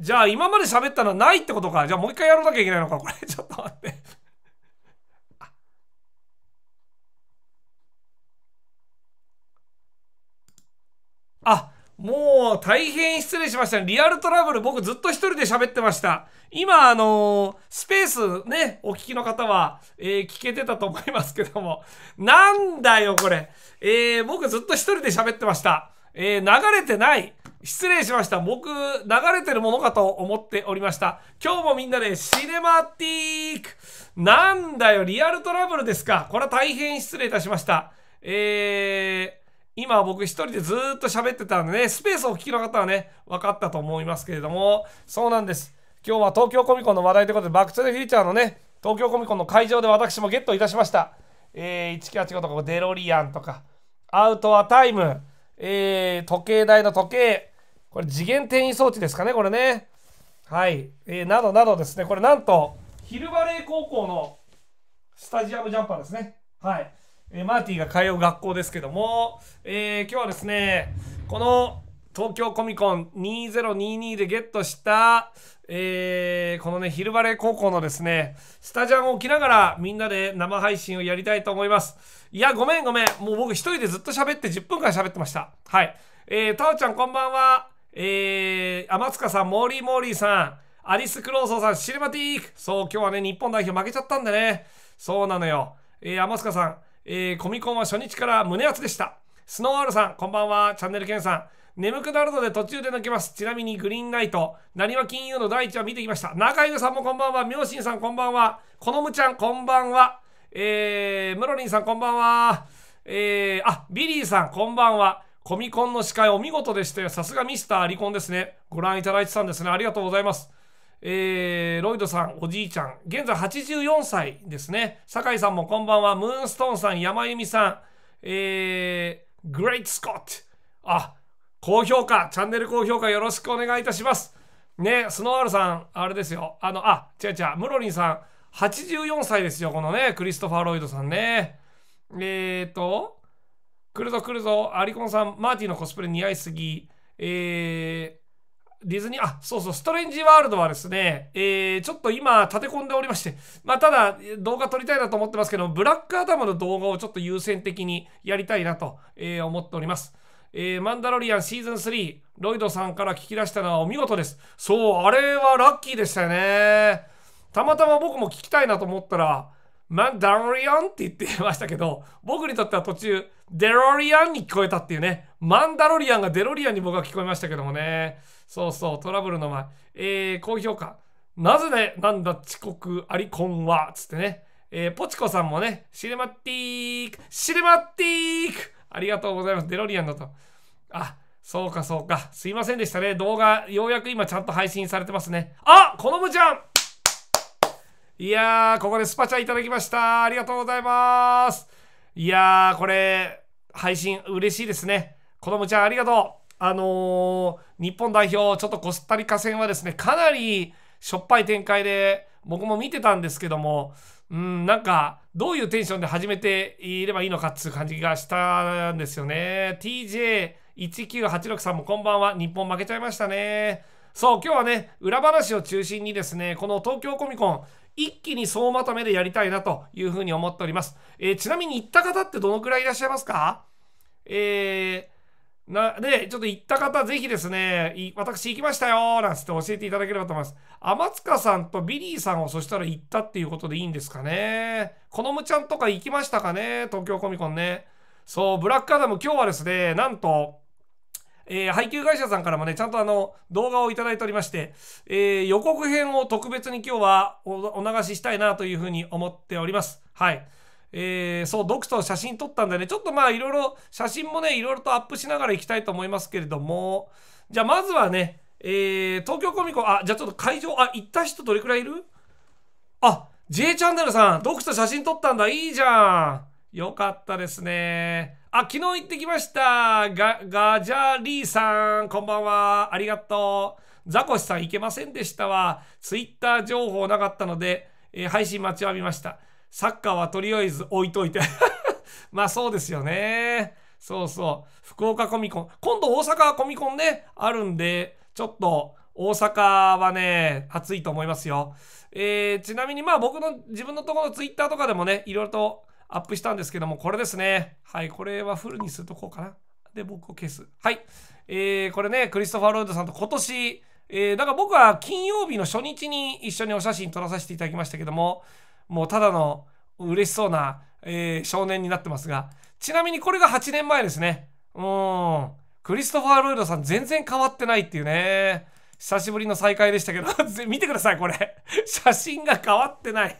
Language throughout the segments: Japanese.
じゃあ今まで喋ったのはないってことか。じゃあもう一回やらなきゃいけないのか。これ ちょっと待ってあ、もう大変失礼しました。リアルトラブル僕ずっと一人で喋ってました。今あのー、スペースね、お聞きの方は、えー、聞けてたと思いますけども。なんだよこれ。えー、僕ずっと一人で喋ってました。えー、流れてない。失礼しました。僕、流れてるものかと思っておりました。今日もみんなでシネマティックなんだよ、リアルトラブルですか。これは大変失礼いたしました。えー、今僕一人でずっと喋ってたんでね、スペースを聞きの方はね、分かったと思いますけれども、そうなんです。今日は東京コミコンの話題ということで、バックトゥーフューチャーのね、東京コミコンの会場で私もゲットいたしました。えー、198とか、デロリアンとか、アウトはタイム、えー、時計台の時計、これ次元転移装置ですかね、これね。はい。えー、などなどですね、これなんと、ヒルバレー高校のスタジアムジャンパーですね。はい。えー、マーティが通う学校ですけども、えー、今日はですね、この東京コミコン2022でゲットした、えー、このね、ヒルバレー高校のですね、スタジアムを着ながらみんなで生配信をやりたいと思います。いや、ごめんごめん。もう僕一人でずっと喋って10分間喋ってました。はい。えー、たおちゃんこんばんは。えー、天塚さん、モーリーモーリーさん、アリス・クローソーさん、シルマティークそう、今日はね、日本代表負けちゃったんでね。そうなのよ。えー、天塚さん、えー、コミコンは初日から胸熱でした。スノーアールさん、こんばんは。チャンネルケンさん。眠くなるので途中で抜けます。ちなみにグリーンナイト、なにわ金融の第一話見てきました。中井さんもこんばんは。明神さんこんばんは。このむちゃんこんばんは。えー、ムロリンさんこんばんは。えー、あ、ビリーさんこんばんは。コミコンの司会お見事でしたよ。さすがミスターアリコンですね。ご覧いただいてたんですね。ありがとうございます。えー、ロイドさん、おじいちゃん、現在84歳ですね。酒井さんもこんばんは。ムーンストーンさん、山由美さん、えー、グレイトスコット。あ、高評価、チャンネル高評価よろしくお願いいたします。ね、スノワールさん、あれですよ。あの、あ、違う違う、ムロリンさん、84歳ですよ、このね、クリストファー・ロイドさんね。えーと、来るぞ来るぞアリコンさんマーティのコスプレ似合いすぎえー、ディズニーあそうそうストレンジワールドはですね、えー、ちょっと今立て込んでおりましてまあただ動画撮りたいなと思ってますけどブラックアダムの動画をちょっと優先的にやりたいなと、えー、思っておりますえー、マンダロリアンシーズン3、ロイドさんから聞き出したのはお見事です。そう、あれはラッキーでしたよね。たまたま僕も聞きたいなと思ったら、マンダロリアンって言ってましたけど、僕にとっては途中、デロリアンに聞こえたっていうね。マンダロリアンがデロリアンに僕は聞こえましたけどもね。そうそう、トラブルの前。えー、高評価。なぜで、なんだ遅刻ありこんはつってね。えー、ポチコさんもね、シネマティーク、シネマティークありがとうございます。デロリアンだと。あ、そうかそうか。すいませんでしたね。動画、ようやく今ちゃんと配信されてますね。あこのむちゃんいやー、ここでスパチャいただきました。ありがとうございます。いやー、これ、配信嬉しいですね。子供ちゃんありがとう。あのー、日本代表、ちょっとコスタリカ戦はですね、かなりしょっぱい展開で、僕も見てたんですけども、うん、なんか、どういうテンションで始めていればいいのかっていう感じがしたんですよね。TJ1986 さんもこんばんは。日本負けちゃいましたね。そう、今日はね、裏話を中心にですね、この東京コミコン、一気に総まとめでやりたいなというふうに思っております。えー、ちなみに行った方ってどのくらいいらっしゃいますかえー、な、で、ちょっと行った方、ぜひですね、私行きましたよなんつって教えていただければと思います。天塚さんとビリーさんをそしたら行ったっていうことでいいんですかね。このむちゃんとか行きましたかね東京コミコンね。そう、ブラックアダム今日はですね、なんと、えー、配給会社さんからもね、ちゃんとあの、動画をいただいておりまして、えー、予告編を特別に今日はお流ししたいなというふうに思っております。はい。えー、そう、ドクト写真撮ったんでね、ちょっとまあいろいろ、写真もね、いろいろとアップしながらいきたいと思いますけれども、じゃあまずはね、えー、東京コミコン、あ、じゃあちょっと会場、あ、行った人どれくらいいるあ、J チャンネルさん、ドクと写真撮ったんだ、いいじゃん。よかったですね。あ、昨日行ってきました。ガ、ガジャリーさん、こんばんは。ありがとう。ザコシさん、行けませんでしたわ。ツイッター情報なかったので、えー、配信待ちわびました。サッカーはとりあえず置いといて。まあそうですよね。そうそう。福岡コミコン。今度大阪コミコンね、あるんで、ちょっと、大阪はね、暑いと思いますよ。えー、ちなみにまあ僕の自分のところのツイッターとかでもね、いろいろとアップしたんですけども、これですね。はい、これはフルにするとこうかな。で、僕を消す。はい。えー、これね、クリストファー・ロイドさんと今年、えー、だから僕は金曜日の初日に一緒にお写真撮らさせていただきましたけども、もうただの嬉しそうな、えー、少年になってますが、ちなみにこれが8年前ですね。うん。クリストファー・ロイドさん全然変わってないっていうね。久しぶりの再会でしたけど 見てくださいこれ 写真が変わってない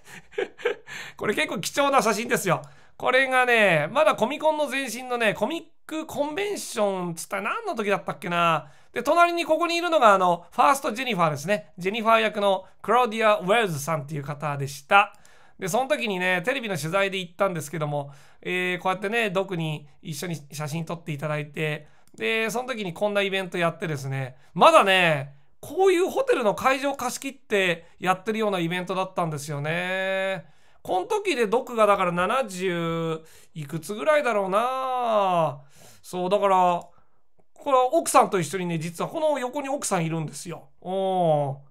これ結構貴重な写真ですよこれがねまだコミコンの前身のねコミックコンベンションつったら何の時だったっけなで隣にここにいるのがあのファーストジェニファーですねジェニファー役のクロディア・ウェルズさんっていう方でしたでその時にねテレビの取材で行ったんですけども、えー、こうやってねドクに一緒に写真撮っていただいてでその時にこんなイベントやってですねまだねこういうホテルの会場貸し切ってやってるようなイベントだったんですよね。この時で毒がだから70いくつぐらいだろうなそうだからこれは奥さんと一緒にね実はこの横に奥さんいるんですよ。うん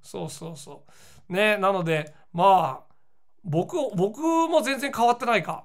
そうそうそう。ねなのでまあ僕僕も全然変わってないか。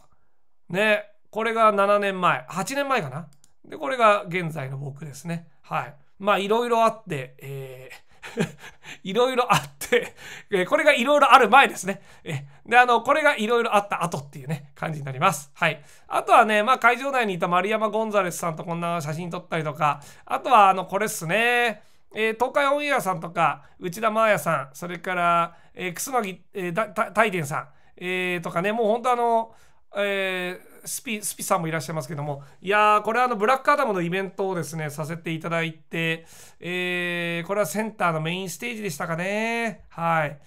ねこれが7年前8年前かな。でこれが現在の僕ですね。はい。まあいろいろあって、えー いろいろあって、えこれがいろいろある前ですね。えで、あの、これがいろいろあった後っていうね、感じになります。はい。あとはね、まあ会場内にいた丸山ゴンザレスさんとこんな写真撮ったりとか、あとはあの、これっすね。えー、東海オンエアさんとか、内田真彩さん、それから、えー、楠木、えー、大天さん、えー、とかね、もう本当あの、えー、スピスピさんもいらっしゃいますけどもいやーこれはあのブラックアダムのイベントをですねさせていただいて、えー、これはセンターのメインステージでしたかねはい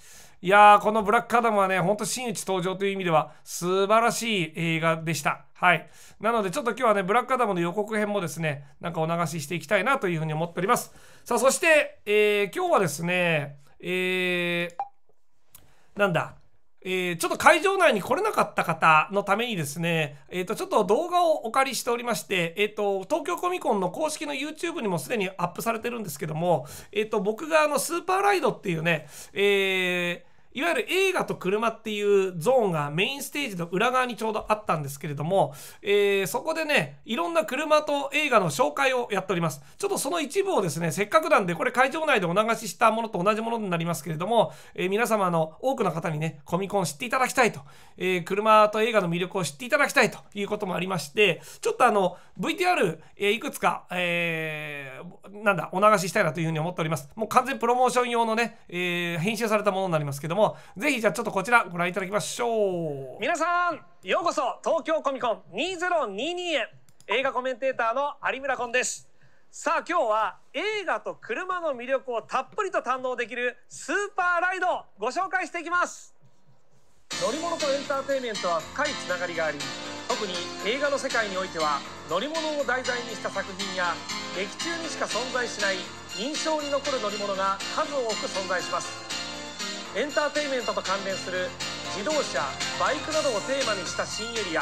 いやーこのブラックアダムはねほんと真打ち登場という意味では素晴らしい映画でしたはいなのでちょっと今日はねブラックアダムの予告編もですねなんかお流ししていきたいなというふうに思っておりますさあそして、えー、今日はですねえー、なんだえー、ちょっと会場内に来れなかった方のためにですね、えっ、ー、と、ちょっと動画をお借りしておりまして、えっ、ー、と、東京コミコンの公式の YouTube にもすでにアップされてるんですけども、えっ、と、僕があの、スーパーライドっていうね、えー、いわゆる映画と車っていうゾーンがメインステージの裏側にちょうどあったんですけれども、えー、そこでね、いろんな車と映画の紹介をやっております。ちょっとその一部をですね、せっかくなんで、これ会場内でお流ししたものと同じものになりますけれども、えー、皆様の多くの方にね、コミコン知っていただきたいと、えー、車と映画の魅力を知っていただきたいということもありまして、ちょっとあの、VTR、えー、いくつか、えー、なんだ、お流ししたいなというふうに思っております。もう完全プロモーション用のね、えー、編集されたものになりますけども、もぜひじゃあちょっとこちらご覧いただきましょう皆さんようこそ東京コミコン2022へ映画コメンテーターの有村コンですさあ今日は映画と車の魅力をたっぷりと堪能できるスーパーライドをご紹介していきます乗り物とエンターテインメントは深いつながりがあり特に映画の世界においては乗り物を題材にした作品や劇中にしか存在しない印象に残る乗り物が数多く存在しますエンターテインメントと関連する自動車バイクなどをテーマにした新エリア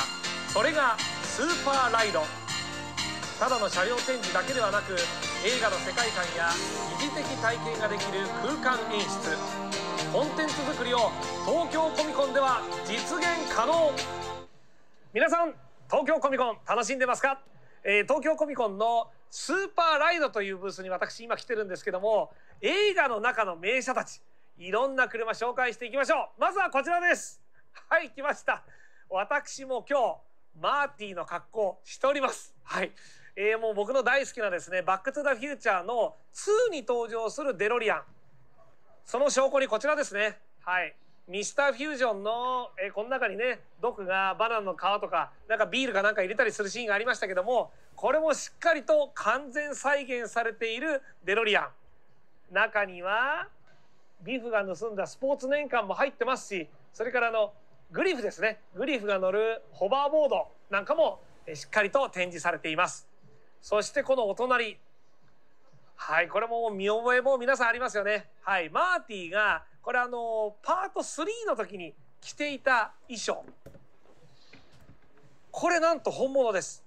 それがスーパーライドただの車両展示だけではなく映画の世界観や疑似的体験ができる空間演出コンテンツ作りを東京コミコンでは実現可能皆さん東京コミコン楽しんでますか、えー、東京コミコンのスーパーライドというブースに私今来てるんですけども映画の中の名車たちいろんな車紹介していきましょうまずはこちらですはい来ました私も今日マーティーの格好しておりますはい、えー、もう僕の大好きなですねバックトゥザフューチャーの2に登場するデロリアンその証拠にこちらですねはいミスターフュージョンの、えー、この中にね毒がバナナの皮とかなんかビールかなんか入れたりするシーンがありましたけどもこれもしっかりと完全再現されているデロリアン中にはビーフが盗んだスポーツ年間も入ってますしそれからあのグリフですねグリフが乗るホバーボードなんかもしっかりと展示されていますそしてこのお隣はいこれも見覚えも皆さんありますよねはいマーティーがこれあのパート3の時に着ていた衣装これなんと本物です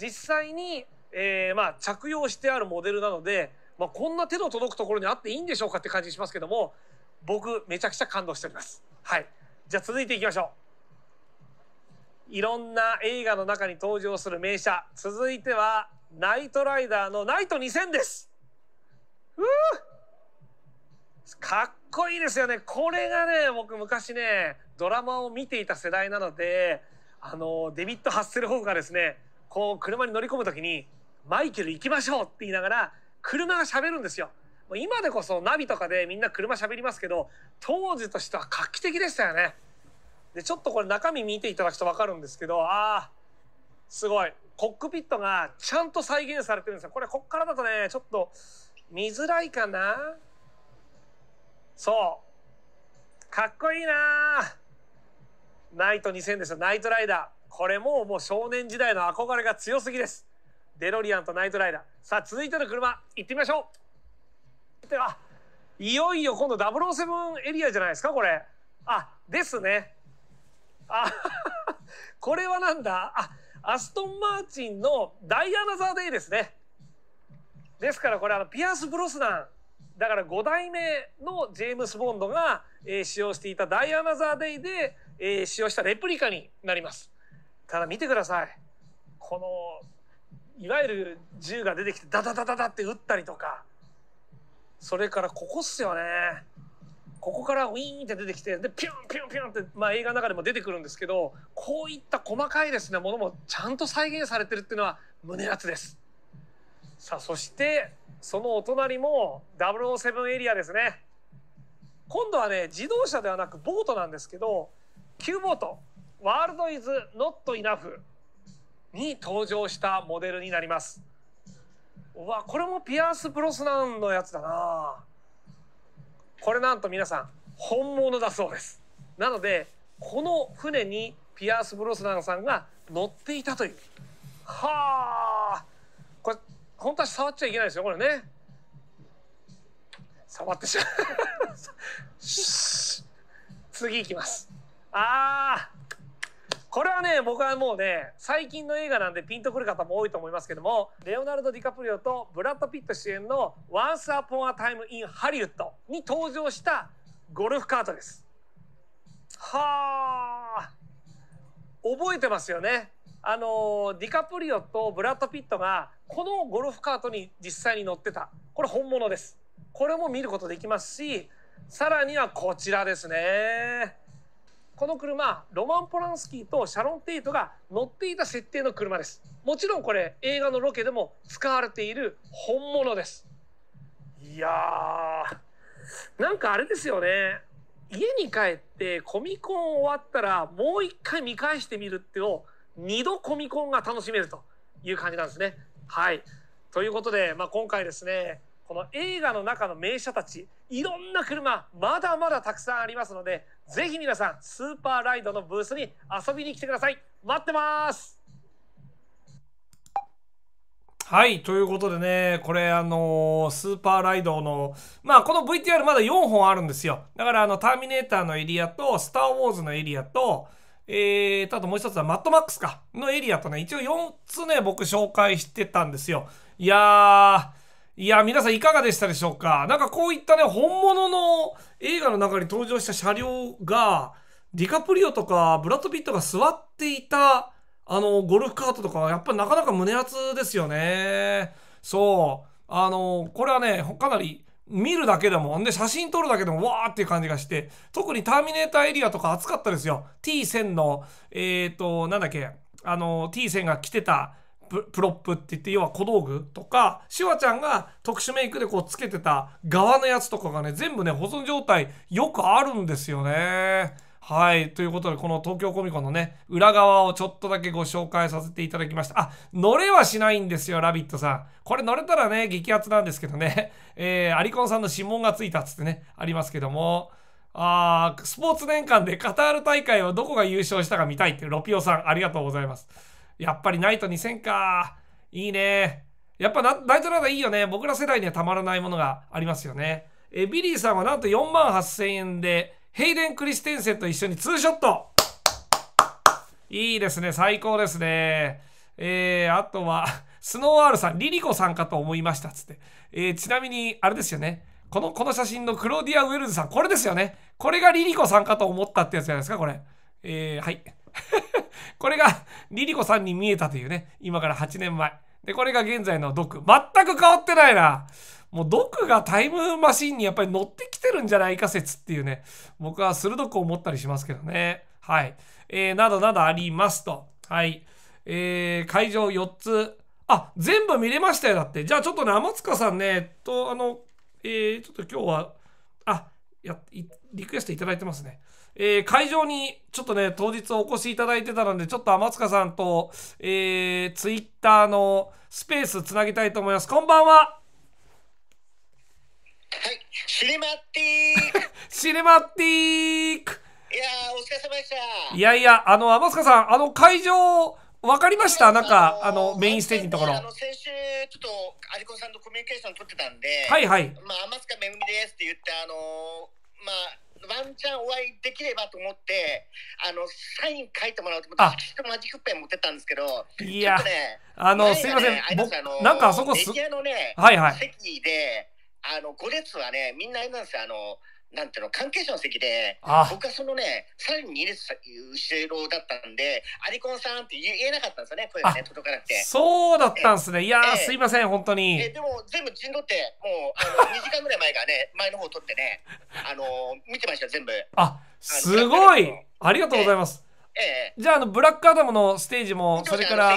実際に、えー、まあ着用してあるモデルなのでまあ、こんな手の届くところにあっていいんでしょうかって感じしますけども僕めちゃくちゃ感動しております。はい、じゃあ続いていきましょう。いろんな映画の中に登場する名車続いてはナイトライダーのナイト2000です。うかっこいいですよねこれがね僕昔ねドラマを見ていた世代なのであのデビッド・ハッセルホフがですねこう車に乗り込む時に「マイケル行きましょう」って言いながら車が喋るんですよ。今でこそナビとかでみんな車喋りますけど、当時としては画期的でしたよね。で、ちょっとこれ中身見ていただくとわかるんですけど、ああ、すごい。コックピットがちゃんと再現されてるんですよ。これこっからだとね、ちょっと見づらいかな。そう。かっこいいなナイト2000ですよ。ナイトライダー。これももう少年時代の憧れが強すぎです。デロリアンとナイトライダーさあ続いての車行ってみましょうではいよいよ今度007エリアじゃないですかこれあですねあ これはなんだあアストン・マーチンのダイアナ・ザ・デイですねですからこれあのピアス・ブロスナンだから5代目のジェームス・ボンドが、えー、使用していたダイアナ・ザ・デイで、えー、使用したレプリカになりますただ見てくださいこのいわゆる銃が出てきてダダダダダって撃ったりとかそれからここっすよねここからウィーンって出てきてでピュンピュンピュンって、まあ、映画の中でも出てくるんですけどこういった細かいですねものもちゃんと再現されてるっていうのは胸熱です。さあそしてそのお隣も007エリアですね今度はね自動車ではなくボートなんですけどーボート「ワールド・イズ・ノット・イナフ」に登場したモデルになりますうわこれもピアース・ブロスナンのやつだなこれなんと皆さん本物だそうですなのでこの船にピアース・ブロスナンさんが乗っていたというはあこれ本当は触っちゃいけないですよこれね触ってしまう 次いきますああこれはね僕はもうね最近の映画なんでピンとくる方も多いと思いますけどもレオナルド・ディカプリオとブラッド・ピット主演の「Once Upon a Time in Hollywood」に登場したゴルフカートです。はあ覚えてますよね。あのディカプリオとブラッド・ピットがこのゴルフカートに実際に乗ってたこれ本物です。これも見ることできますしさらにはこちらですね。この車ロマン・ポランスキーとシャロン・テイトが乗っていた設定の車ですもちろんこれ映画のロケでも使われている本物ですいやーなんかあれですよね家に帰ってコミコン終わったらもう一回見返してみるってを2度コミコンが楽しめるという感じなんですね。はいということで、まあ、今回ですねこの映画の中の名車たちいろんな車まだまだたくさんありますのでぜひ皆さんスーパーライドのブースに遊びに来てください待ってますはいということでねこれあのー、スーパーライドのまあこの VTR まだ4本あるんですよだからあのターミネーターのエリアとスター・ウォーズのエリアとえーあともう一つはマットマックスかのエリアとね、一応4つね、僕紹介してたんですよ。いやいや、皆さんいかがでしたでしょうかなんかこういったね、本物の映画の中に登場した車両が、ディカプリオとかブラッド・ピットが座っていた、あの、ゴルフカートとか、やっぱりなかなか胸厚ですよね。そう。あの、これはね、かなり見るだけでも、んで写真撮るだけでもわーっていう感じがして、特にターミネーターエリアとか暑かったですよ。T1000 の、えっ、ー、と、なんだっけ、あの、T1000 が来てた、プロップって言って要は小道具とかシワちゃんが特殊メイクでこうつけてた側のやつとかがね全部ね保存状態よくあるんですよね。はい。ということで、この東京コミコンのね、裏側をちょっとだけご紹介させていただきました。あ、乗れはしないんですよ、ラビットさん。これ乗れたらね、激アツなんですけどね。えー、アリコンさんの指紋がついたっつってね、ありますけども。あー、スポーツ年間でカタール大会をどこが優勝したか見たいって、ロピオさん、ありがとうございます。やっぱりナイト2000か。いいね。やっぱナイトラダーいいよね。僕ら世代にはたまらないものがありますよね。えビリーさんはなんと4万8000円で、ヘイデン・クリステンセンと一緒にツーショット。いいですね。最高ですね。えー、あとは、スノーアールさん、リリコさんかと思いましたつって。えー、ちなみに、あれですよね。この、この写真のクローディア・ウェルズさん、これですよね。これがリリコさんかと思ったってやつじゃないですか、これ。えー、はい。これがリリコさんに見えたというね、今から8年前。で、これが現在のドク。全く変わってないな。もうドクがタイムマシンにやっぱり乗ってきてるんじゃないか説っていうね、僕は鋭く思ったりしますけどね。はい。えー、などなどありますと。はい。えー、会場4つ。あ、全部見れましたよ、だって。じゃあちょっとね、天塚さんね、と、あの、えー、ちょっと今日は、あ、や、リクエストいただいてますね。えー、会場にちょっとね、当日お越しいただいてたので、ちょっと天塚さんと、えー、ツイッターのスペースつなぎたいと思います。こんばんは。はい、シネマティック。シネマティック。いやお疲れ様でした。いやいや、あの、天塚さん、あの会場、わかりました、なんか、あの、メインステージのところ。あの、先週、ちょっと、有子さんとコミュニケーション取ってたんで。はいはい。まあ、天塚めぐみですって言って、あのー、まあ。ワンチャンお会いできればと思ってあのサイン書いてもらうと思ってとマジックペン持ってたんですけどいや、ね、あの、ね、すいませんなんかあそこすメディアのね、はいはい、席であの5列はねみんなあれなんですよあのなんていうの関係者の席で僕はそのねさらに2列後ろだったんでアリコンさんって言えなかったんですよね声がね届かなくてそうだったんですねいやすいません本当にえでも全部陣取ってもうあの2 時間ぐらい前からね前の方取ってねあの見てました全部あすごいありがとうございますええ、じゃああのブラックアダムのステージもそれから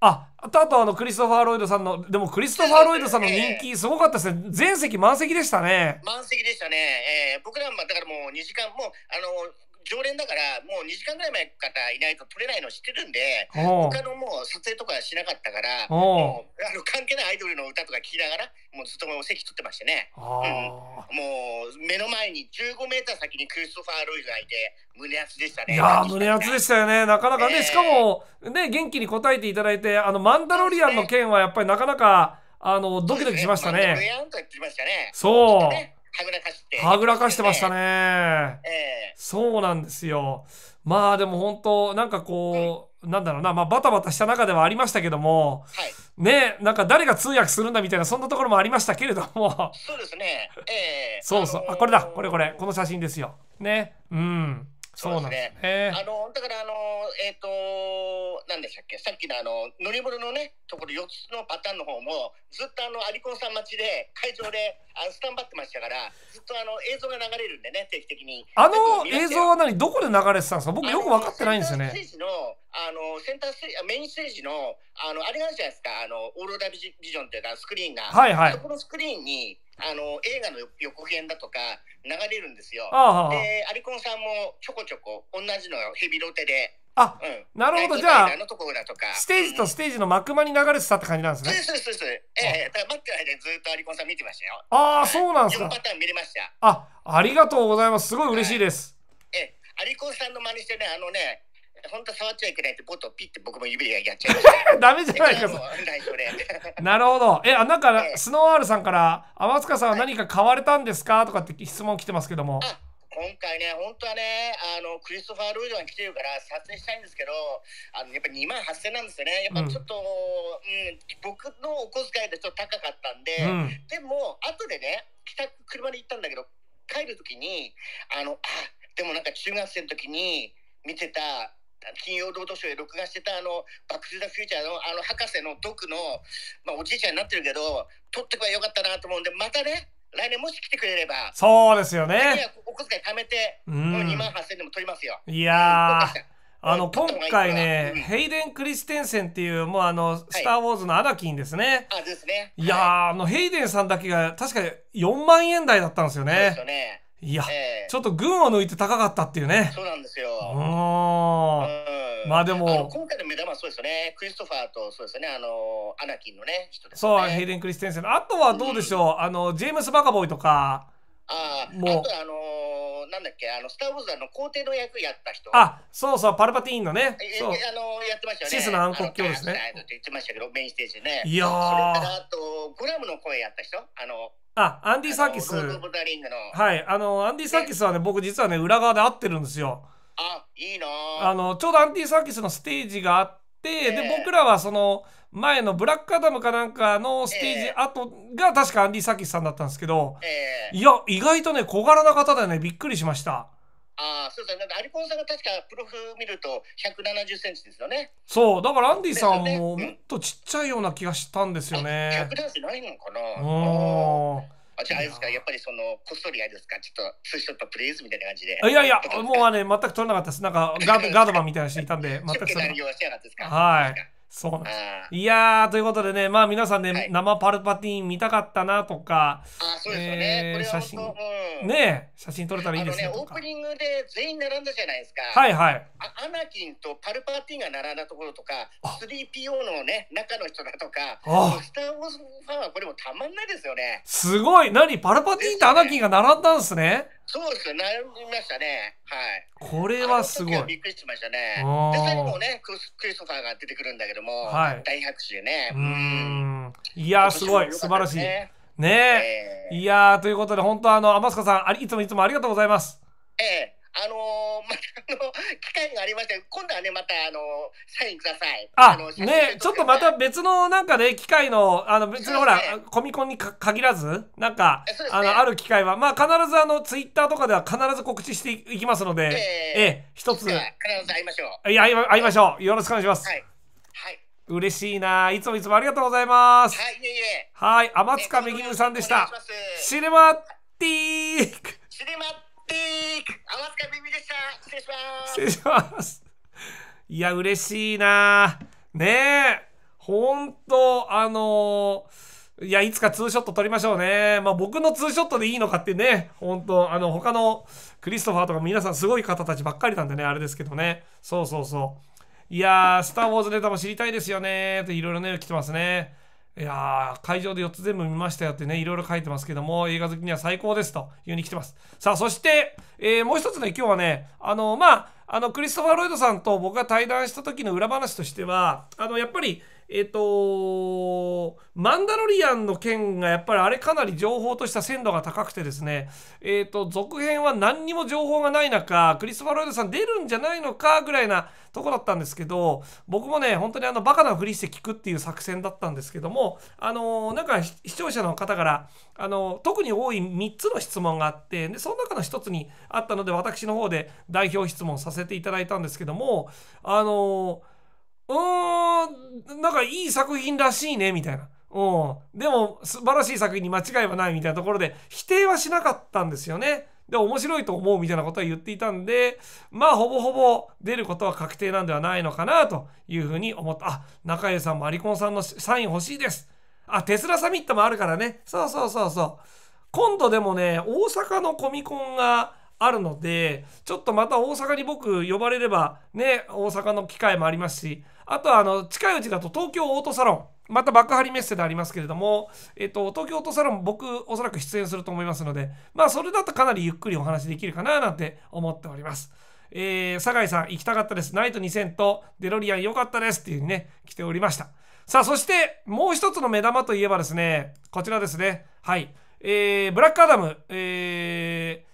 あとあとあのクリストファー・ロイドさんのでもクリストファー・ロイドさんの人気すごかったですね、え、全席満席でしたね満席でしたね、ええ、僕らもだからもう2時間もうあの常連だからもう2時間ぐらい前方いないと取れないの知ってるんで他のもう撮影とかしなかったからもうあの関係ないアイドルの歌とか聴きながらもうずっと席取ってましてね、うん、前に15メーター先にクリストファー・ロイズがいて、胸熱でしたね。いや胸熱でしたよね。なかなかね、えー、しかも、ね、元気に答えていただいて、あの、マンダロリアンの件はやっぱりなかなか、あの、ドキドキしましたね。そう。はぐらかして、はぐらかしてましたね、えー、そうなんですよ。まあでも本当、なんかこう、うんなんだろうな、まあ、バタバタした中ではありましたけども、はい、ねなんか誰が通訳するんだみたいなそんなところもありましたけれどもそうですね、えー、そうそう、あのー、これだこれこれこの写真ですよねうん。そうですね。すねあのだからあのえっ、ー、と何でしたっけさっきのあの乗り物のねところ4つのパターンの方もずっとあのアリコンさん待ちで会場であスタンバってましたからずっとあの映像が流れるんでね定期的に。あの映像は何どこで流れてたんですか僕よく分かってないんですよね。あのセンターステージメインステージのあのあれなんじゃないですかあのオーロラビジョンていうかスクリーンが、はいはい、そこのスクリーンにあの映画の予告編だとか流れるんですよ。あでアリコンさんもちょこちょこ同じのヘビロテで。あ、うん、なるほどじゃあステージとステージの幕間に流れてたって感じなんですね。そうそうそうそう。ええー、だ待ってる間ずっとアリコンさん見てましたよ。ああそうなんですか。パターン見れました。あありがとうございますすごい嬉しいです。はい、えー、アリコンさんの真似してねあのね本当触っちゃいけないってボットピって僕も指でやっちゃいました ダメじゃないかなるほどえあなんか、えー、スノーアールさんから「天塚さんは何か買われたんですか?」とかって質問来てますけども今回ね、本当はね、あのクリストファー・ロイドが来てるから撮影したいんですけど、あのやっぱり2万8000なんですよね、やっぱちょっと、うん、うん、僕のお小遣いでちょっと高かったんで、うん、でも、後でね、帰宅、車で行ったんだけど、帰るときに、あのあでもなんか中学生のときに見てた金曜ロードショーで録画してたあの「バック・トゥ・ザ・フューチャーの」あの博士の毒の、まあ、おじいちゃんになってるけど撮ってくればよかったなと思うんでまたね来年もし来てくれればそうですよねお小遣い貯めて、うん、もう2万8000でも取りますよいやー、あの今回ね、うん、ヘイデン・クリステンセンっていうもうあの、スター・ウォーズのアナキンですね。あですね。いや、はい、あのヘイデンさんだけが確か4万円台だったんですよね。そうですよね。いや、えー、ちょっと群を抜いて高かったっていうね。そうなんですよ。うん。まあでも。今回の目玉はそうですよね。クリストファーと、そうですね。あの、アナキンのね、人ですね。そう、ヘイデン・クリステンセン。あとはどうでしょう。うん、あの、ジェームス・バカボイとか。ああ、もう。あとあのーなんだっけ、あの、スター・ウォーズの皇帝の役やった人。あ、そうそう、パルパティーンのね。そう。あの、やってましたよね。シスの暗黒教ですね。言ってましたけど、メインステージね。いやー。それから、あと、グラムの声やった人あの、あアンディ・サーキスはいあのアンディ・サーキスはね僕実はね裏側で会ってるんですよあいいなあのちょうどアンディ・サーキスのステージがあって、で僕らはその前のブラックアダムかなんかのステージ後が確かアンディ・サーキスさんだったんですけど、いや意外とね小柄な方だよねびっくりしましたああ、そうですね。アリコンさんが確かプロフ見ると170センチですよね。そう、だからアンディさんももっとちっちゃいような気がしたんですよね。100センないのかな。あじゃああれですか、やっぱりそのこっそりあれですか、ちょっとツーショットプレイズみたいな感じで。いやいや、もうあれ全く取れなかったです。なんかガード ガードマンみたいな人いたんで、全く。はい。そうなんです。いやー、ということでね、まあ皆さんね、はい、生パルパティーン見たかったなとか、あそうですよね、えー、写真、ね写真撮れたらいいですねね。オープニングで全員並んだじゃないですか。はいはい。アナキンとパルパティーンが並んだところとか、3PO のね、中の人だとか、スター・ウォーズファンはこれもたまんないですよね。すごい何パルパティーンとアナキンが並んだんですね。そうですね、悩みましたね。はい。これはすごい。びっくりしましたね。で、最後ね、クリストファーが出てくるんだけども、はい、大拍手でね。うん。いやすごい、素晴らしい。ねえ。いやということで、本当あの、天塚さん、いつもいつもありがとうございます。ええあのまたの機会がありました今度はねまたあのサインくださいあねちょっとまた別のなんかね機会のあの別のほら、ね、コミコンにか限らずなんか、ね、あのある機会はまあ必ずあのツイッターとかでは必ず告知していきますので、えー、え一つ必ず会いましょういや会いましょうよろしくお願いしますはい、はい、嬉しいないつもいつもありがとうございますはいいえいえはい天塚めぎみさんでした、シネマティックシネマ失礼します。いや、嬉しいなねえ。ほんと、あのー、いや、いつかツーショット撮りましょうね。まあ、僕のツーショットでいいのかってね、ほんと、あの、他のクリストファーとか皆さんすごい方たちばっかりなんでね、あれですけどね。そうそうそう。いやー、スター・ウォーズネタも知りたいですよねーっていろいろね、来てますね。いやー、会場で4つ全部見ましたよってね、いろいろ書いてますけども、映画好きには最高ですというふうに来てます。さあ、そして、えー、もう一つね、今日はね、あの、まあ、あの、クリストファー・ロイドさんと僕が対談した時の裏話としては、あの、やっぱり、えっ、ー、とマンダロリアンの件がやっぱりあれかなり情報とした鮮度が高くてですね、えっ、ー、と、続編は何にも情報がない中、クリスファー・ロイドさん出るんじゃないのかぐらいなとこだったんですけど、僕もね、本当にあの、バカなふりして聞くっていう作戦だったんですけども、あのー、なんか視聴者の方から、あの特に多い3つの質問があって、で、その中の1つにあったので、私の方で代表質問させていただいたんですけども、あのうん、なんかいい作品らしいね、みたいな。うん。でも、素晴らしい作品に間違いはないみたいなところで、否定はしなかったんですよね。で、面白いと思うみたいなことは言っていたんで、まあ、ほぼほぼ出ることは確定なんではないのかな、というふうに思った。あ、中江さんもアリコンさんのサイン欲しいです。あ、テスラサミットもあるからね。そうそうそうそう。今度でもね、大阪のコミコンが、あるのでちょっとまた大阪に僕呼ばれればね大阪の機会もありますしあとはあの近いうちだと東京オートサロンまた幕張メッセでありますけれども、えっと、東京オートサロン僕おそらく出演すると思いますのでまあそれだとかなりゆっくりお話できるかななんて思っております。えー、酒井さん行きたかったです。ナイト2000とデロリアン良かったですっていうふうにね、来ておりました。さあ、そしてもう一つの目玉といえばですね、こちらですね。はい。えー、ブラックアダム、えー、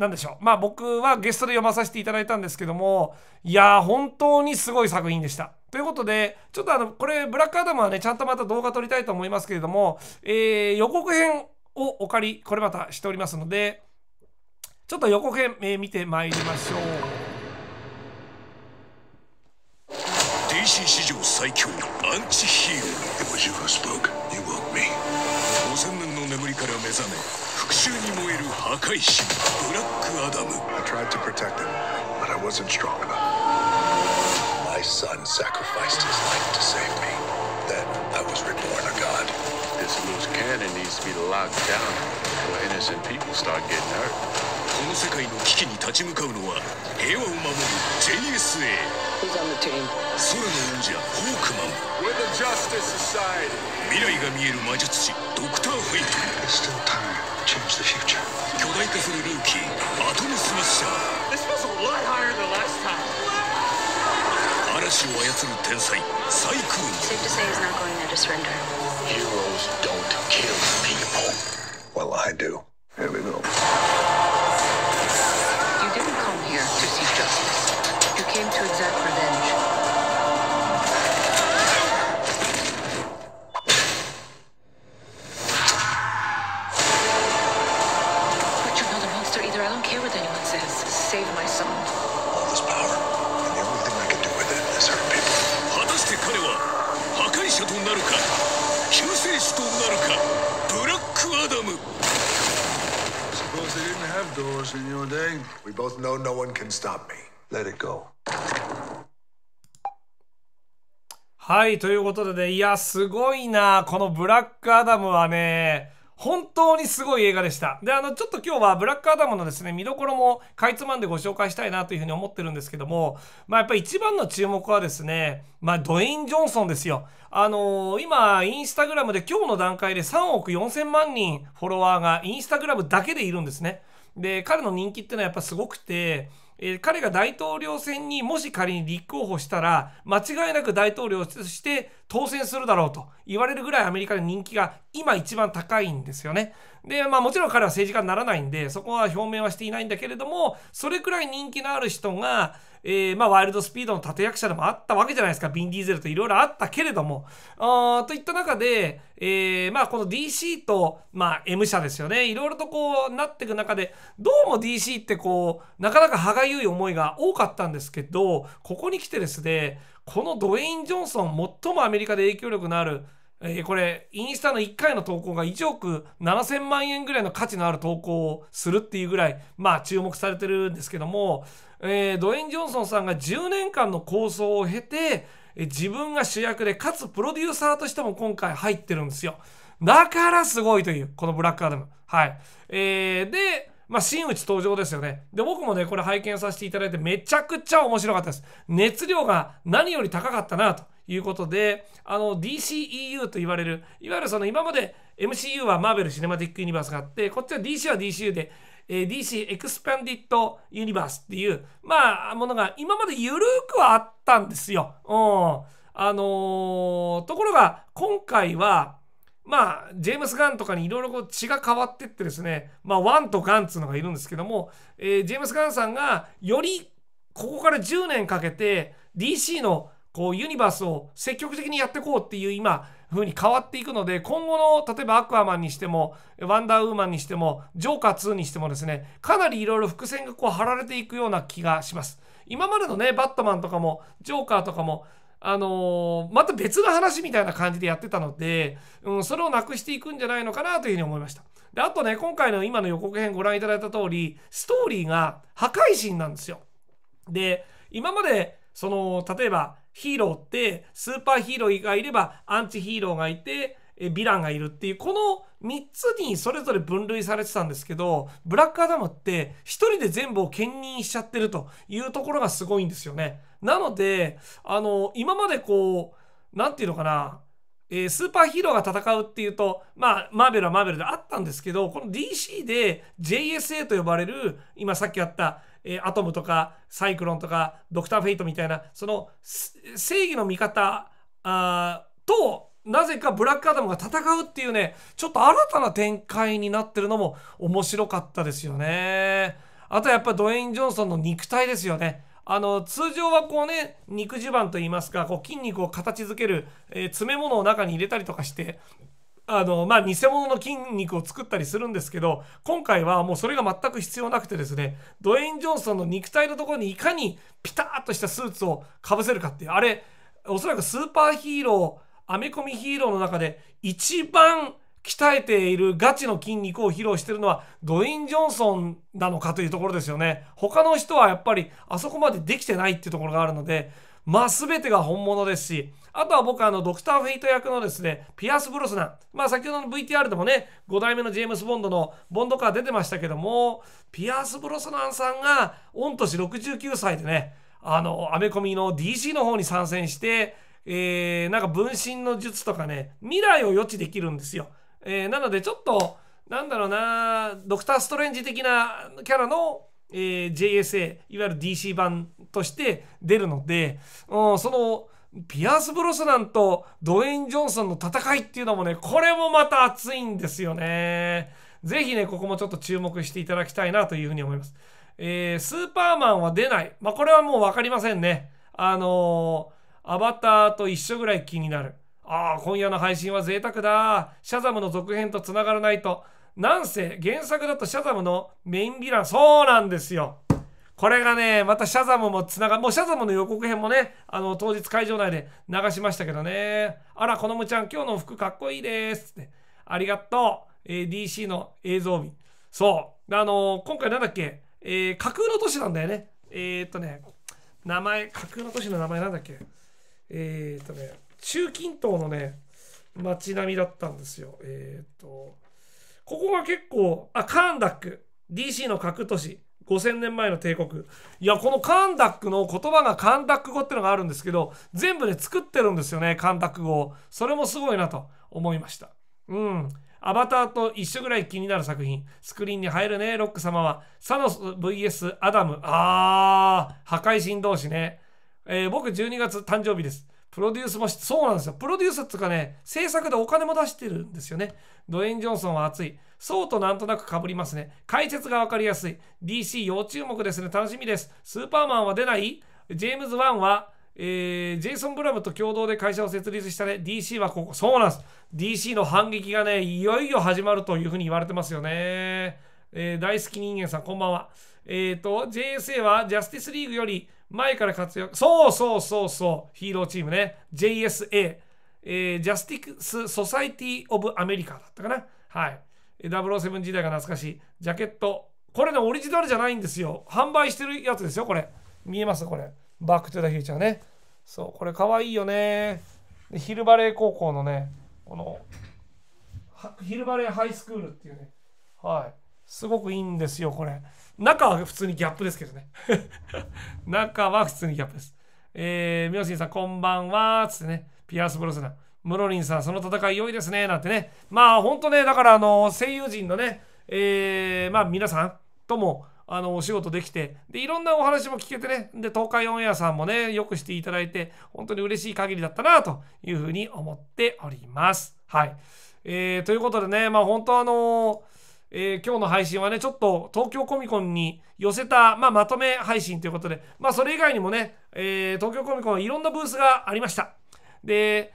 何でしょうまあ僕はゲストで読まさせていただいたんですけどもいや本当にすごい作品でした。ということでちょっとあのこれブラックアダムはねちゃんとまた動画撮りたいと思いますけれども、えー、予告編をお借りこれまたしておりますのでちょっと予告編、えー、見てまいりましょう DC 史上最強アンチヒーロー I tried to protect him but I wasn't strong enough My son sacrificed his life to save me then I was reborn a god This loose cannon needs to be locked down Before innocent people start getting hurt この世界の危機に立ち向かうのは平和を守る JSA 空の忍者ホークマン未来が見える魔術師ドクター・フェイト巨大化するルーキーアトム・スマッシャー嵐を操る天才サイクーン Well, I do. Here we go. can stop me. Let it go. はい、ということでね、いや、すごいな。このブラックアダムはね、本当にすごい映画でした。で、あの、ちょっと今日はブラックアダムのですね、見どころもかいつまんでご紹介したいなというふうに思ってるんですけども、まあやっぱ一番の注目はですね、まあドイン・ジョンソンですよ。あのー、今、インスタグラムで今日の段階で3億4000万人フォロワーがインスタグラムだけでいるんですね。で、彼の人気ってのはやっぱすごくて、えー、彼が大統領選にもし仮に立候補したら間違いなく大統領として当選するだろうと言われるぐらいアメリカで人気が今一番高いんですよね。で、まあもちろん彼は政治家にならないんで、そこは表明はしていないんだけれども、それくらい人気のある人が、えー、まあワイルドスピードの立役者でもあったわけじゃないですか。ビン・ディーゼルといろいろあったけれども。あといった中で、えー、まあこの DC と、まあ M 社ですよね。いろいろとこうなっていく中で、どうも DC ってこう、なかなか歯がゆい思いが多かったんですけど、ここに来てですね、このドウェイン・ジョンソン最もアメリカで影響力のある、えー、これインスタの1回の投稿が1億7000万円ぐらいの価値のある投稿をするっていうぐらいまあ注目されてるんですけども、えー、ドウェイン・ジョンソンさんが10年間の構想を経て自分が主役でかつプロデューサーとしても今回入ってるんですよだからすごいというこのブラックアダムはいえー、でまあ、真打ち登場ですよね。で、僕もね、これ拝見させていただいて、めちゃくちゃ面白かったです。熱量が何より高かったな、ということで、あの、DCEU と言われる、いわゆるその今まで MCU はマーベル・シネマティック・ユニバースがあって、こっちは DC は DCU で、え DC エクスパンディットユニバースっていう、まあ、ものが今まで緩くはあったんですよ。うん。あのー、ところが、今回は、まあ、ジェームス・ガンとかにいろいろ血が変わってってですね、まあ、ワンとガンっつうのがいるんですけども、えー、ジェームス・ガンさんがよりここから10年かけて DC のこうユニバースを積極的にやっていこうっていう今風に変わっていくので今後の例えばアクアマンにしてもワンダーウーマンにしてもジョーカー2にしてもですねかなりいろいろ伏線がこう張られていくような気がします。今までのねバットマンとかもジョーカーとかもあのー、また別の話みたいな感じでやってたので、うん、それをなくしていくんじゃないのかなというふうに思いました。で、あとね、今回の今の予告編ご覧いただいた通り、ストーリーが破壊神なんですよ。で、今まで、その、例えばヒーローって、スーパーヒーローがいれば、アンチヒーローがいて、ヴィランがいるっていう、この3つにそれぞれ分類されてたんですけど、ブラックアダムって1人で全部を兼任しちゃってるというところがすごいんですよね。なので、あの、今までこう、なんていうのかな、えー、スーパーヒーローが戦うっていうと、まあ、マーベルはマーベルであったんですけど、この DC で JSA と呼ばれる、今さっきあった、えー、アトムとかサイクロンとかドクター・フェイトみたいな、その正義の味方あと、なぜかブラックアダムが戦うっていうね、ちょっと新たな展開になってるのも面白かったですよね。あとはやっぱドウェイン・ジョンソンの肉体ですよね。あの通常はこうね肉襦袢といいますかこう筋肉を形づける、えー、詰め物を中に入れたりとかしてあのまあ、偽物の筋肉を作ったりするんですけど今回はもうそれが全く必要なくてですねドウェイン・ジョンソンの肉体のところにいかにピタッとしたスーツをかぶせるかっていうあれおそらくスーパーヒーローアメコミヒーローの中で一番鍛えているガチの筋肉を披露してるのはドイン・ジョンソンなのかというところですよね。他の人はやっぱりあそこまでできてないっていうところがあるので、まあ全てが本物ですし、あとは僕はあのドクター・フェイト役のですね、ピアス・ブロスナン。まあ先ほどの VTR でもね、5代目のジェームス・ボンドのボンドカー出てましたけども、ピアス・ブロスナンさんが御年69歳でね、あの、アメコミの DC の方に参戦して、えー、なんか分身の術とかね、未来を予知できるんですよ。えー、なのでちょっとなんだろうなドクター・ストレンジ的なキャラの、えー、JSA いわゆる DC 版として出るので、うん、そのピアース・ブロスナンとドウェイン・ジョンソンの戦いっていうのもねこれもまた熱いんですよね。ぜひねここもちょっと注目していただきたいなというふうに思います。えー、スーパーマンは出ない。まあ、これはもう分かりませんね。あのー、アバターと一緒ぐらい気になる。ああ、今夜の配信は贅沢だ。シャザムの続編と繋がらないと。なんせ原作だとシャザムのメインヴィラン、そうなんですよ。これがね、またシャザムもつながもうシャザムの予告編もね、あの、当日会場内で流しましたけどね。あら、このむちゃん、今日の服かっこいいですって。ありがとう。えー、DC の映像日。そう。あのー、今回なんだっけ、えー、架空の都市なんだよね。えー、っとね、名前、架空の都市の名前なんだっけ。えっとね、中近東のね、街並みだったんですよ。えっ、ー、と、ここが結構、あ、カーンダック、DC の核都市、5000年前の帝国。いや、このカーンダックの言葉がカーンダック語ってのがあるんですけど、全部で、ね、作ってるんですよね、カーンダック語それもすごいなと思いました。うん。アバターと一緒ぐらい気になる作品。スクリーンに入るね、ロック様は。サノス VS アダム。あー、破壊神同士ね。えー、僕12月誕生日です。プロデュースもし、そうなんですよ。プロデュースっていうかね、制作でお金も出してるんですよね。ドエン・ジョンソンは熱い。そうとなんとなく被りますね。解説がわかりやすい。DC 要注目ですね。楽しみです。スーパーマンは出ないジェームズ・ワンは、えー、ジェイソン・ブラムと共同で会社を設立したね、DC はここ、そうなんです。DC の反撃がね、いよいよ始まるというふうに言われてますよね。えー、大好き人間さん、こんばんは。えっ、ー、と、JSA はジャスティスリーグより、前から活躍。そうそうそうそう。ヒーローチームね。JSA。えー、ジャスティックス・ソサイティ・オブ・アメリカだったかな。はい。007時代が懐かしい。ジャケット。これね、オリジナルじゃないんですよ。販売してるやつですよ、これ。見えますこれ。バック・トゥ・ザ・フューチャーね。そう、これかわいいよね。ヒルバレー高校のね、この、ヒルバレーハイスクールっていうね。はい。すごくいいんですよ、これ。中は普通にギャップですけどね。中は普通にギャップです。えー、みオしんさん、こんばんは、つってね、ピアース・ブロスナン。ムロリンさん、その戦い良いですね、なんてね。まあ、ほんとね、だから、あの、声優陣のね、えー、まあ、皆さんとも、あの、お仕事できて、で、いろんなお話も聞けてね、で、東海オンエアさんもね、よくしていただいて、本当に嬉しい限りだったな、というふうに思っております。はい。えー、ということでね、まあ、本当あのーえー、今日の配信はね、ちょっと東京コミコンに寄せた、まあ、まとめ配信ということで、まあ、それ以外にもね、えー、東京コミコンいろんなブースがありました。で、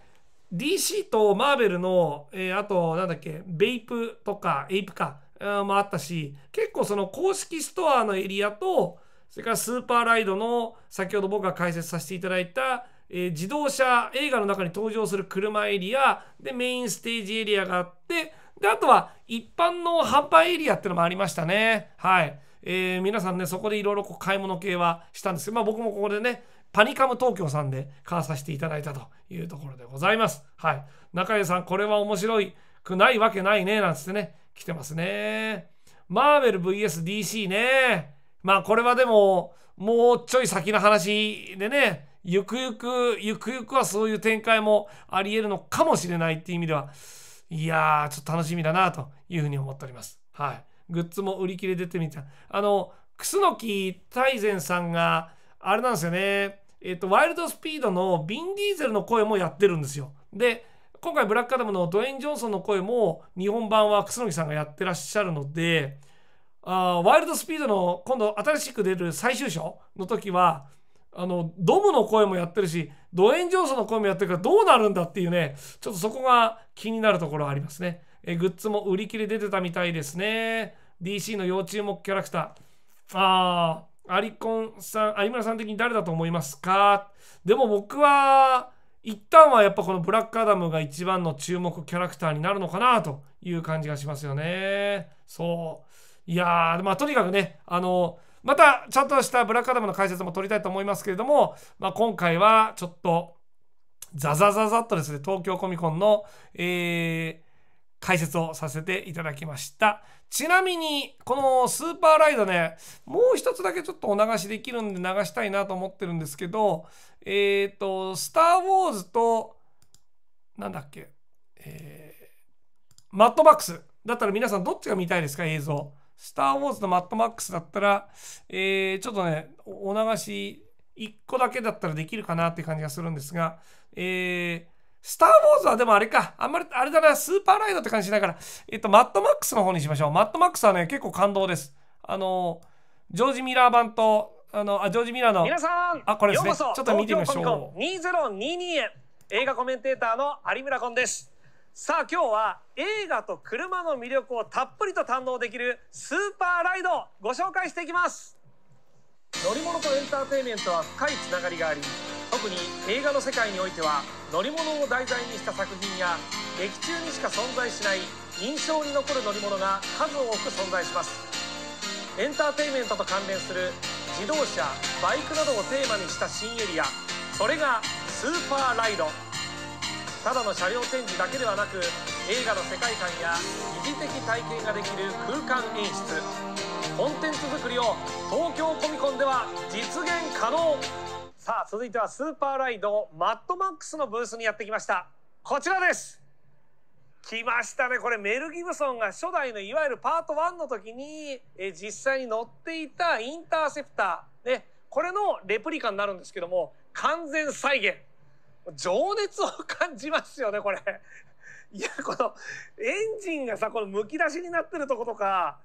DC とマーベルの、えー、あと、なんだっけ、ベイプとか、エイプか、あもあったし、結構その公式ストアのエリアと、それからスーパーライドの、先ほど僕が解説させていただいた、えー、自動車、映画の中に登場する車エリア、で、メインステージエリアがあって、であとは一般の販売エリアっていうのもありましたねはいえー、皆さんねそこでいろいろ買い物系はしたんですけど、まあ、僕もここでねパニカム東京さんで買わさせていただいたというところでございます。はい。中江さん、これは面白くないわけないね、なんつってね、来てますね。マーベル VSDC ね。まあ、これはでも、もうちょい先の話でね、ゆくゆく、ゆくゆくはそういう展開もあり得るのかもしれないっていう意味では、いやー、ちょっと楽しみだなというふうに思っております。はい。グッズも売り切れ出てみた。あの、楠木大善さんが、あれなんですよね、えっ、と、ワイルドスピードのビン・ディーゼルの声もやってるんですよ。で、今回ブラックアダムのドウェイン・ジョンソンの声も日本版は楠木さんがやってらっしゃるので、あワイルドスピードの今度新しく出る最終章の時は、あの、ドムの声もやってるし、ド炎上層の声もやってるからどうなるんだっていうね、ちょっとそこが気になるところありますね。えグッズも売り切れ出てたみたいですね。DC の要注目キャラクター。あー、アリコンさん、有村さん的に誰だと思いますかでも僕は、一旦はやっぱこのブラックアダムが一番の注目キャラクターになるのかなという感じがしますよね。そう。いやー、まあとにかくね、あの、またちゃんとしたブラックアダムの解説も取りたいと思いますけれども、まあ、今回はちょっとザザザザッとですね東京コミコンの、えー、解説をさせていただきましたちなみにこのスーパーライドねもう一つだけちょっとお流しできるんで流したいなと思ってるんですけどえっ、ー、と「スター・ウォーズ」となんだっけえー、マッドバックスだったら皆さんどっちが見たいですか映像スター・ウォーズのマットマックスだったら、えー、ちょっとね、お流し1個だけだったらできるかなって感じがするんですが、えー、スター・ウォーズはでもあれか、あんまり、あれだな、スーパーライドって感じしなら、えっと、マットマックスの方にしましょう。マットマックスはね、結構感動です。あの、ジョージ・ミラー版と、あの、あ、ジョージ・ミラーの、皆さん、あ、これですね。ちょっと見てみましょう。2022へ、映画コメンテーターの有村コンです。さあ今日は映画と車の魅力をたっぷりと堪能できるスーパーライドご紹介していきます乗り物とエンターテインメントは深いつながりがあり特に映画の世界においては乗り物を題材にした作品や劇中にしか存在しない印象に残る乗り物が数多く存在しますエンターテインメントと関連する自動車バイクなどをテーマにした新エリアそれがスーパーライドただの車両展示だけではなく映画の世界観や疑似的体験ができる空間演出コンテンツ作りを東京コミコンでは実現可能さあ続いてはスーパーライドマッドマックスのブースにやってきましたこちらです来ましたねこれメル・ギブソンが初代のいわゆるパート1の時に、え実際に乗っていたインターセプター、ね、これのレプリカになるんですけども完全再現情熱を感じますよねこれ。いやこのエンジンがさこのむき出しになってるとことか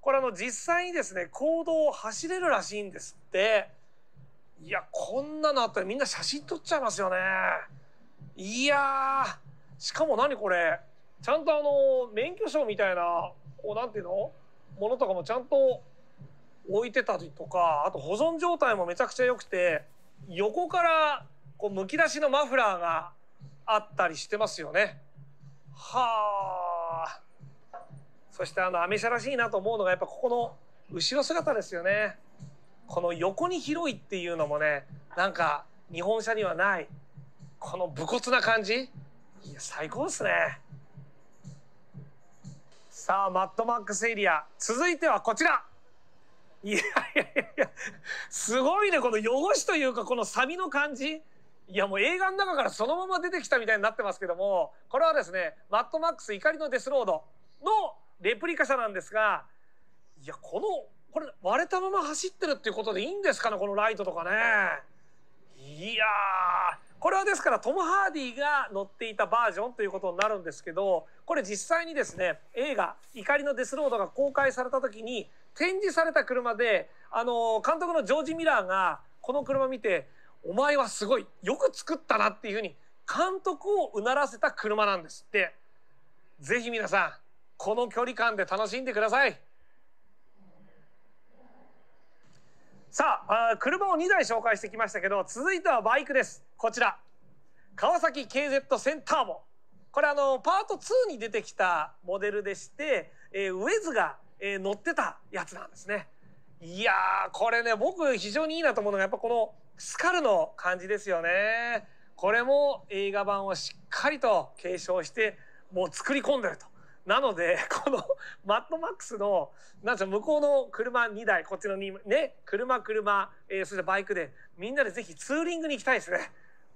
これあの実際にですね公道を走れるらしいんですっていやこんなのあったらみんな写真撮っちゃいますよねいやしかも何これちゃんとあの免許証みたいなこうなんていうのものとかもちゃんと置いてたりとかあと保存状態もめちゃくちゃ良くて横からこうむき出しのマフラーがあったりしてますよね。はあ。そしてあのアメ車らしいなと思うのがやっぱここの後ろ姿ですよね。この横に広いっていうのもねなんか日本車にはないこの武骨な感じいや最高ですねさあマッドマックスエリア続いてはこちらいやいやいやすごいねこの汚しというかこのサビの感じいやもう映画の中からそのまま出てきたみたいになってますけどもこれはですね「マッドマックス怒りのデスロード」のレプリカ車なんですがいやこのこれ割れたまま走ってるっていうことでいいんですかねこのライトとかね。いやこれはですからトム・ハーディが乗っていたバージョンということになるんですけどこれ実際にですね映画「怒りのデスロード」が公開された時に展示された車であの監督のジョージ・ミラーがこの車見てお前はすごいよく作ったなっていうふうに監督をうならせた車なんですってぜひ皆さんこの距離感で楽しんでくださいさあ車を2台紹介してきましたけど続いてはバイクですこちら川崎 KZ センターボこれあのパート2に出てきたモデルでして、えー、ウェズが、えー、乗ってたやつなんですね。いやこれね僕非常にいいなと思うのがやっぱこのスカルの感じですよねこれも映画版をしっかりと継承してもう作り込んでるとなので このマッドマックスのなん向こうの車2台こっちの2ね車車、えー、そしてバイクでみんなでぜひツーリングに行きたいですね。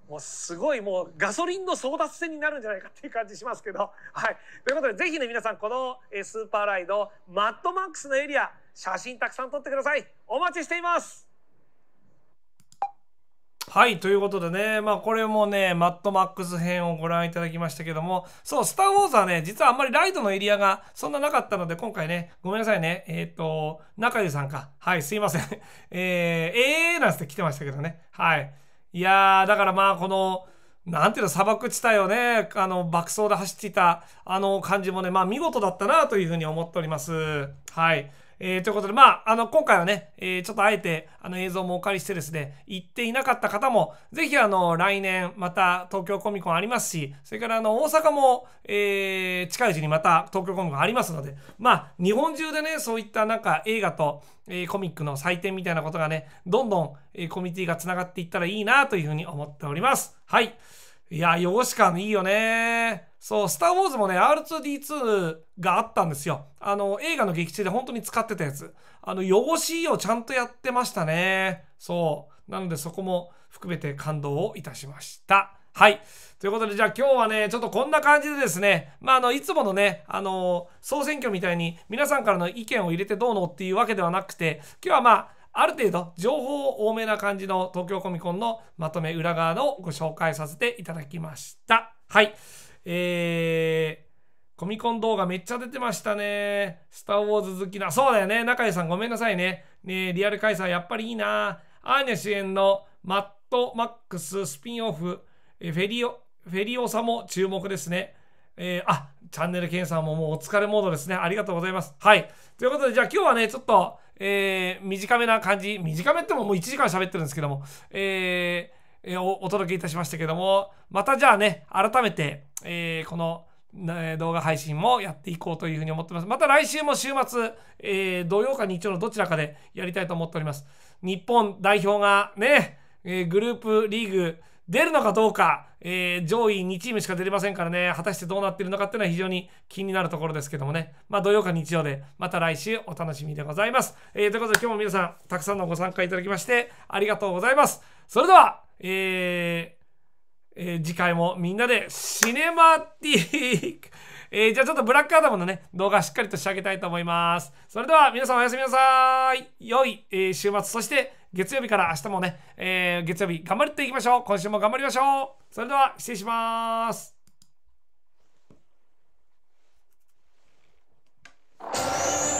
もうすごいもうガソリンの争奪戦になるんじゃないかっていう感じしますけど。はい、ということでぜひね皆さんこのスーパーライドマッドマックスのエリア写真たくさん撮ってくださいお待ちしていますはいということでねまあこれもねマットマックス編をご覧いただきましたけどもそう「スター・ウォーズ」はね実はあんまりライトのエリアがそんななかったので今回ねごめんなさいねえっ、ー、と中井さんかはいすいません えー、えー、なんて来てましたけどねはいいやだからまあこのなんていうの、砂漠地帯をね、あの、爆走で走っていた、あの感じもね、まあ見事だったなというふうに思っております。はい。えー、ということで、まあ、あの、今回はね、えー、ちょっとあえて、あの、映像もお借りしてですね、行っていなかった方も、ぜひ、あの、来年、また東京コミコンありますし、それから、あの、大阪も、えー、近いうちにまた東京コミコンありますので、まあ、日本中でね、そういったなんか映画と、えー、コミックの祭典みたいなことがね、どんどん、えー、コミュニティが繋がっていったらいいなというふうに思っております。はい。いや、ヨシカンいいよね。そう、スター・ウォーズもね、R2D2 があったんですよ。あの、映画の劇中で本当に使ってたやつ。あの、汚しをちゃんとやってましたね。そう。なので、そこも含めて感動をいたしました。はい。ということで、じゃあ今日はね、ちょっとこんな感じでですね、まあ、あの、いつものね、あの、総選挙みたいに皆さんからの意見を入れてどうのっていうわけではなくて、今日はまあ、ある程度情報多めな感じの東京コミコンのまとめ裏側のご紹介させていただきました。はい。えー、コミコン動画めっちゃ出てましたね。スター・ウォーズ好きな。そうだよね。中井さんごめんなさいね。ねリアル開催やっぱりいいな。アーニャ主演のマット・マックススピンオフ、えフェリオ、フェリオさも注目ですね。えー、あ、チャンネル検査ももうお疲れモードですね。ありがとうございます。はい。ということで、じゃあ今日はね、ちょっと、えー、短めな感じ、短めってももう1時間喋ってるんですけども、えー、えー、お届けいたしましたけども、またじゃあね、改めて、えー、この、動画配信もやっていこうというふうに思ってます。また来週も週末、えー、土曜か日曜のどちらかでやりたいと思っております。日本代表がね、えー、グループリーグ、出るのかどうか、えー、上位2チームしか出れませんからね、果たしてどうなってるのかっていうのは非常に気になるところですけどもね、まあ、土曜か日曜で、また来週お楽しみでございます。えー、ということで、今日も皆さん、たくさんのご参加いただきまして、ありがとうございます。それでは、えーえー、次回もみんなでシネマティックえー、じゃあちょっとブラックアダムのね、動画しっかりと仕上げたいと思います。それでは皆さんおやすみなさい。良い、えー、週末、そして月曜日から明日もね、えー、月曜日頑張っていきましょう。今週も頑張りましょう。それでは失礼します。you